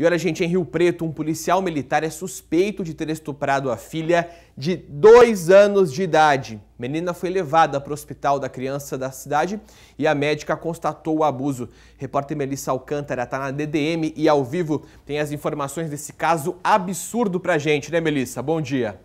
E olha, gente, em Rio Preto, um policial militar é suspeito de ter estuprado a filha de dois anos de idade. menina foi levada para o hospital da criança da cidade e a médica constatou o abuso. Repórter Melissa Alcântara está na DDM e ao vivo tem as informações desse caso absurdo para gente, né, Melissa? Bom dia.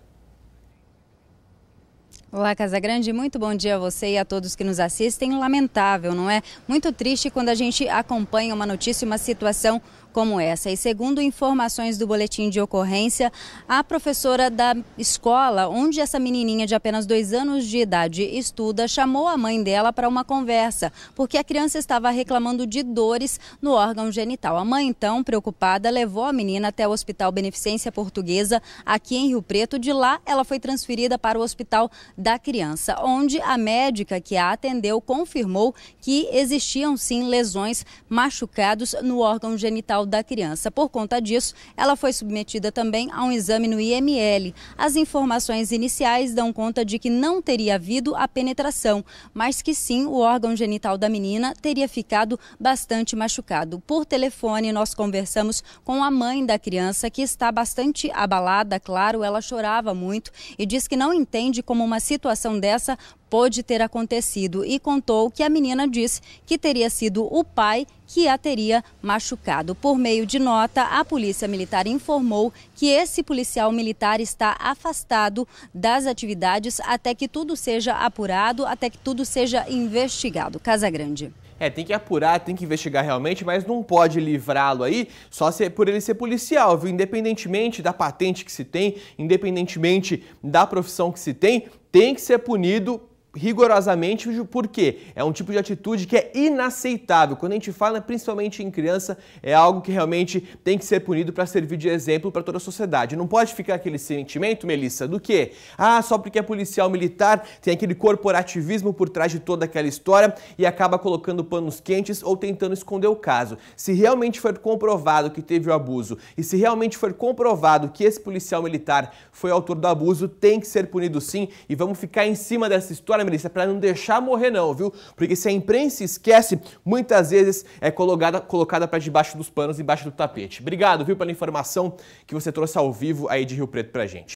Olá, Casa Grande, muito bom dia a você e a todos que nos assistem. Lamentável, não é? Muito triste quando a gente acompanha uma notícia, uma situação como essa. E segundo informações do boletim de ocorrência, a professora da escola onde essa menininha de apenas dois anos de idade estuda chamou a mãe dela para uma conversa, porque a criança estava reclamando de dores no órgão genital. A mãe, então, preocupada, levou a menina até o Hospital Beneficência Portuguesa, aqui em Rio Preto. De lá, ela foi transferida para o Hospital da criança, onde a médica que a atendeu confirmou que existiam sim lesões machucados no órgão genital da criança. Por conta disso, ela foi submetida também a um exame no IML. As informações iniciais dão conta de que não teria havido a penetração, mas que sim o órgão genital da menina teria ficado bastante machucado. Por telefone, nós conversamos com a mãe da criança, que está bastante abalada, claro, ela chorava muito e diz que não entende como uma situação situação dessa pôde ter acontecido e contou que a menina disse que teria sido o pai que a teria machucado. Por meio de nota, a Polícia Militar informou que esse policial militar está afastado das atividades até que tudo seja apurado, até que tudo seja investigado. Casa Grande. É, tem que apurar, tem que investigar realmente, mas não pode livrá-lo aí só se, por ele ser policial, viu? Independentemente da patente que se tem, independentemente da profissão que se tem, tem que ser punido rigorosamente, porque é um tipo de atitude que é inaceitável. Quando a gente fala principalmente em criança, é algo que realmente tem que ser punido para servir de exemplo para toda a sociedade. Não pode ficar aquele sentimento, Melissa, do que? Ah, só porque é policial militar, tem aquele corporativismo por trás de toda aquela história e acaba colocando panos quentes ou tentando esconder o caso. Se realmente for comprovado que teve o abuso e se realmente for comprovado que esse policial militar foi autor do abuso, tem que ser punido sim e vamos ficar em cima dessa história Melissa, para não deixar morrer não, viu? Porque se a imprensa esquece, muitas vezes é colocada, colocada para debaixo dos panos, debaixo do tapete. Obrigado, viu, pela informação que você trouxe ao vivo aí de Rio Preto pra gente.